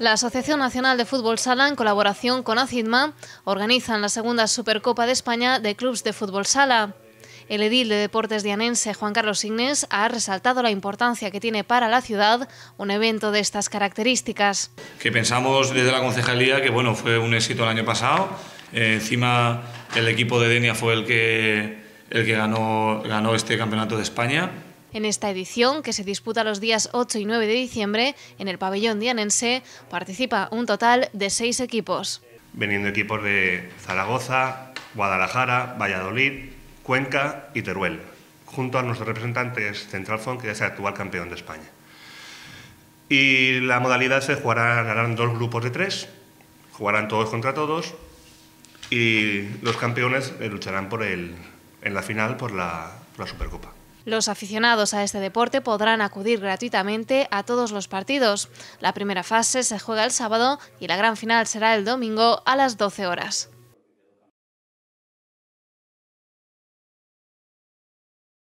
La Asociación Nacional de Fútbol Sala, en colaboración con ACIDMA, organizan la segunda Supercopa de España de clubes de fútbol sala. El edil de deportes dianense Juan Carlos Inés ha resaltado la importancia que tiene para la ciudad un evento de estas características. Que pensamos desde la concejalía que bueno, fue un éxito el año pasado. Eh, encima el equipo de Denia fue el que, el que ganó, ganó este campeonato de España en esta edición, que se disputa los días 8 y 9 de diciembre en el pabellón dianense, participa un total de seis equipos. Veniendo equipos de Zaragoza, Guadalajara, Valladolid, Cuenca y Teruel, junto a nuestros representantes Fond, que es el actual campeón de España. Y la modalidad se jugará, ganarán dos grupos de tres, jugarán todos contra todos y los campeones lucharán por el, en la final por la Supercopa. Los aficionados a este deporte podrán acudir gratuitamente a todos los partidos. La primera fase se juega el sábado y la gran final será el domingo a las 12 horas.